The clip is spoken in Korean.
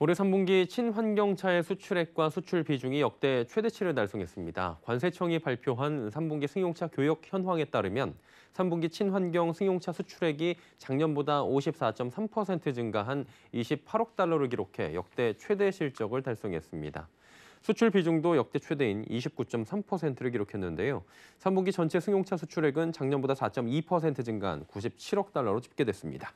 올해 3분기 친환경차의 수출액과 수출 비중이 역대 최대치를 달성했습니다. 관세청이 발표한 3분기 승용차 교역 현황에 따르면 3분기 친환경 승용차 수출액이 작년보다 54.3% 증가한 28억 달러를 기록해 역대 최대 실적을 달성했습니다. 수출 비중도 역대 최대인 29.3%를 기록했는데요. 3분기 전체 승용차 수출액은 작년보다 4.2% 증가한 97억 달러로 집계됐습니다.